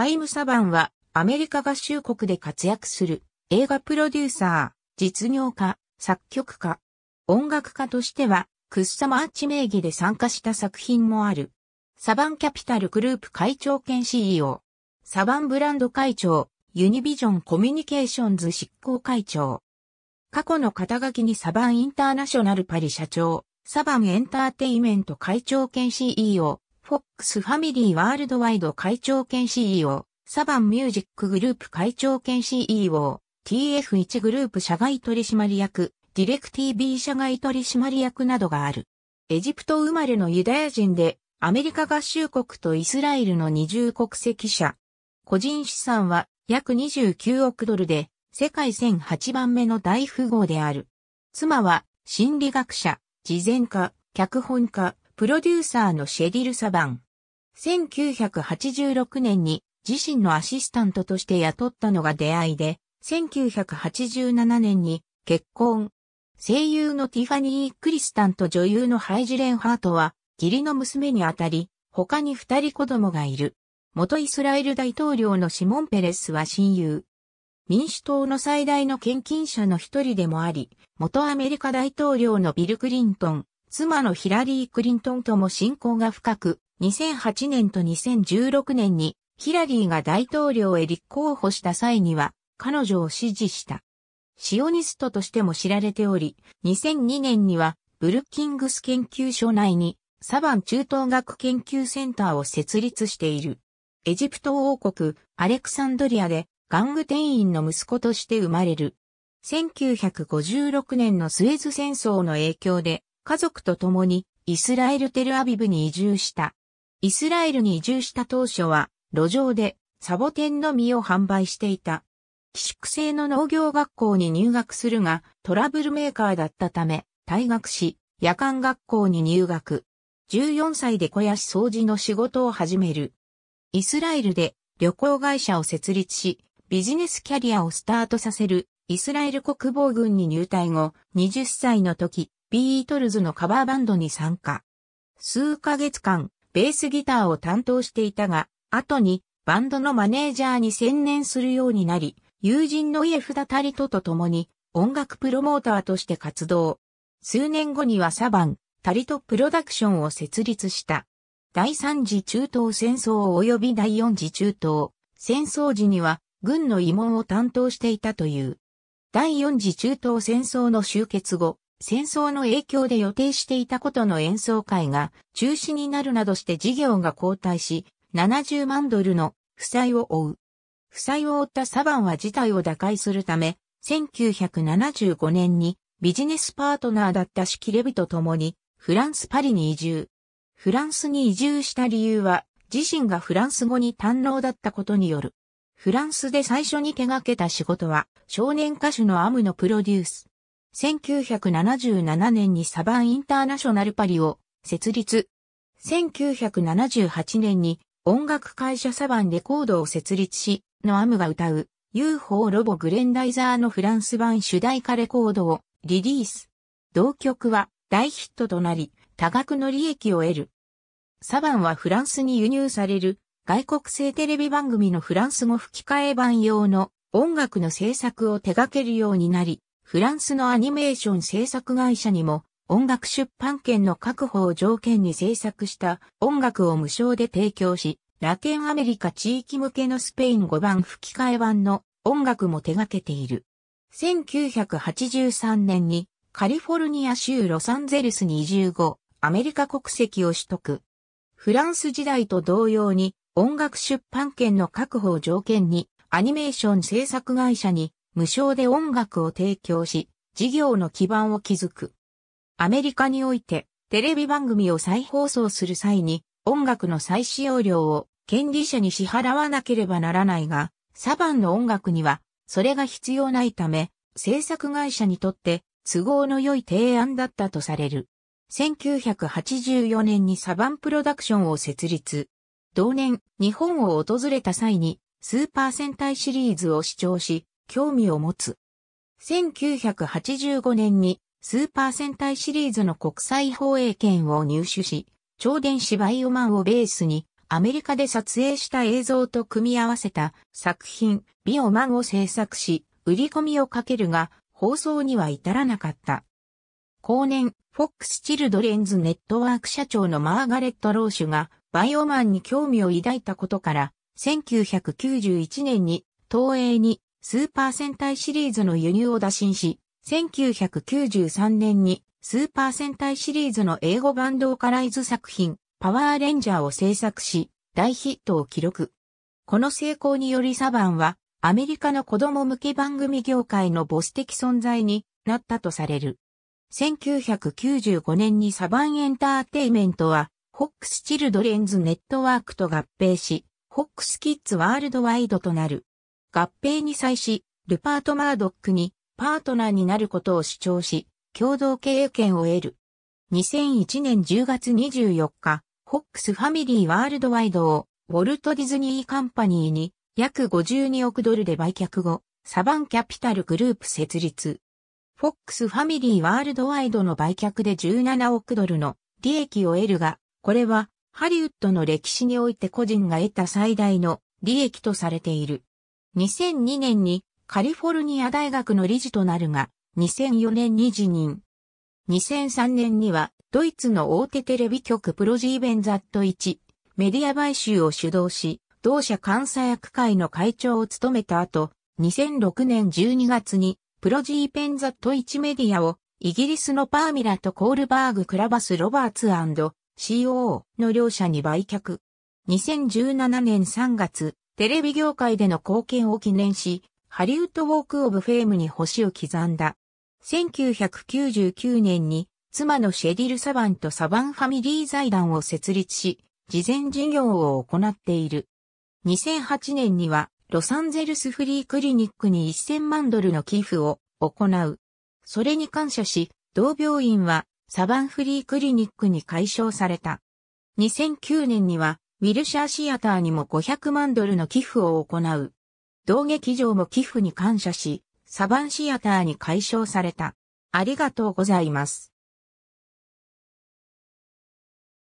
ハイム・サバンは、アメリカ合衆国で活躍する映画プロデューサー、実業家、作曲家、音楽家としては、クッサマーチ名義で参加した作品もある。サバンキャピタルグループ会長兼 CEO、サバンブランド会長、ユニビジョンコミュニケーションズ執行会長。過去の肩書きにサバンインターナショナルパリ社長、サバンエンターテイメント会長兼 CEO、フォックスファミリーワールドワイド会長兼 CEO、サバンミュージックグループ会長兼 CEO、TF1 グループ社外取締役、ディレク TV 社外取締役などがある。エジプト生まれのユダヤ人で、アメリカ合衆国とイスラエルの二重国籍者。個人資産は約29億ドルで、世界1008番目の大富豪である。妻は心理学者、事前家、脚本家、プロデューサーのシェリル・サバン。1986年に自身のアシスタントとして雇ったのが出会いで、1987年に結婚。声優のティファニー・クリスタンと女優のハイジレン・ハートは、義理の娘にあたり、他に二人子供がいる。元イスラエル大統領のシモン・ペレスは親友。民主党の最大の献金者の一人でもあり、元アメリカ大統領のビル・クリントン、妻のヒラリー・クリントンとも親交が深く、2008年と2016年にヒラリーが大統領へ立候補した際には彼女を支持した。シオニストとしても知られており、2002年にはブルッキングス研究所内にサバン中等学研究センターを設立している。エジプト王国アレクサンドリアでガング店員の息子として生まれる。1956年のスエズ戦争の影響で家族と共にイスラエルテルアビブに移住した。イスラエルに移住した当初は路上でサボテンの実を販売していた。寄宿制の農業学校に入学するがトラブルメーカーだったため退学し夜間学校に入学。14歳で肥やし掃除の仕事を始める。イスラエルで旅行会社を設立し、ビジネスキャリアをスタートさせるイスラエル国防軍に入隊後、20歳の時、ビートルズのカバーバンドに参加。数ヶ月間、ベースギターを担当していたが、後にバンドのマネージャーに専念するようになり、友人の家札タリトと共に音楽プロモーターとして活動。数年後にはサバン、タリトプロダクションを設立した。第三次中東戦争及び第四次中東戦争時には軍の慰問を担当していたという。第四次中東戦争の終結後、戦争の影響で予定していたことの演奏会が中止になるなどして事業が後退し、70万ドルの負債を負う。負債を負ったサバンは事態を打開するため、1975年にビジネスパートナーだったシキレビと共にフランス・パリに移住。フランスに移住した理由は自身がフランス語に堪能だったことによる。フランスで最初に手掛けた仕事は少年歌手のアムのプロデュース。1977年にサバンインターナショナルパリを設立。1978年に音楽会社サバンレコードを設立し、ノアムが歌う UFO ロボグレンダイザーのフランス版主題歌レコードをリリース。同曲は大ヒットとなり、多額の利益を得る。サバンはフランスに輸入される外国製テレビ番組のフランス語吹き替え版用の音楽の制作を手掛けるようになり、フランスのアニメーション制作会社にも音楽出版権の確保を条件に制作した音楽を無償で提供し、ラテンアメリカ地域向けのスペイン5番吹き替え版の音楽も手掛けている。1983年にカリフォルニア州ロサンゼルスに移住後、アメリカ国籍を取得。フランス時代と同様に音楽出版権の確保を条件にアニメーション制作会社に無償で音楽を提供し、事業の基盤を築く。アメリカにおいて、テレビ番組を再放送する際に、音楽の再使用料を権利者に支払わなければならないが、サバンの音楽には、それが必要ないため、制作会社にとって都合の良い提案だったとされる。1984年にサバンプロダクションを設立。同年、日本を訪れた際に、スーパー戦隊シリーズを視聴し、興味を持つ。1985年にスーパー戦隊シリーズの国際放映権を入手し、超電子バイオマンをベースにアメリカで撮影した映像と組み合わせた作品ビオマンを制作し、売り込みをかけるが放送には至らなかった。後年、フォックス・チルドレンズ・ネットワーク社長のマーガレット・ローシュがバイオマンに興味を抱いたことから、1991年に東映にスーパー戦隊シリーズの輸入を打診し、1993年にスーパー戦隊シリーズの英語版ローカライズ作品、パワーレンジャーを制作し、大ヒットを記録。この成功によりサバンは、アメリカの子供向け番組業界のボス的存在になったとされる。1995年にサバンエンターテイメントは、ホックスチルドレンズネットワークと合併し、ホックスキッズワールドワイドとなる。合併に際し、ルパート・マードックにパートナーになることを主張し、共同経営権を得る。2001年10月24日、ホックスファミリーワールドワイドをウォルト・ディズニー・カンパニーに約52億ドルで売却後、サバンキャピタルグループ設立。フォックスファミリーワールドワイドの売却で17億ドルの利益を得るが、これはハリウッドの歴史において個人が得た最大の利益とされている。2002年にカリフォルニア大学の理事となるが、2004年に辞任。2003年には、ドイツの大手テレビ局プロジーベンザット1、メディア買収を主導し、同社監査役会の会長を務めた後、2006年12月に、プロジーベンザット1メディアを、イギリスのパーミラとコールバーグ・クラバス・ロバーツ &COO の両社に売却。2017年3月、テレビ業界での貢献を記念し、ハリウッドウォークオブフェームに星を刻んだ。1999年に妻のシェディル・サバンとサバンファミリー財団を設立し、事前事業を行っている。2008年にはロサンゼルスフリークリニックに1000万ドルの寄付を行う。それに感謝し、同病院はサバンフリークリニックに解消された。2009年にはウィルシャーシアターにも500万ドルの寄付を行う。同劇場も寄付に感謝し、サバンシアターに解消された。ありがとうございます。